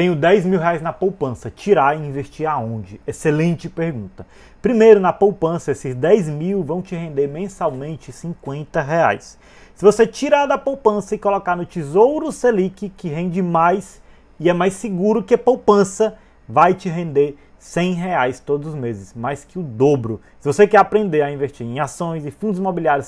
Tenho 10 mil reais na poupança, tirar e investir aonde? Excelente pergunta. Primeiro, na poupança, esses 10 mil vão te render mensalmente 50 reais. Se você tirar da poupança e colocar no Tesouro Selic, que rende mais e é mais seguro que a poupança, vai te render 100 reais todos os meses, mais que o dobro. Se você quer aprender a investir em ações e fundos imobiliários,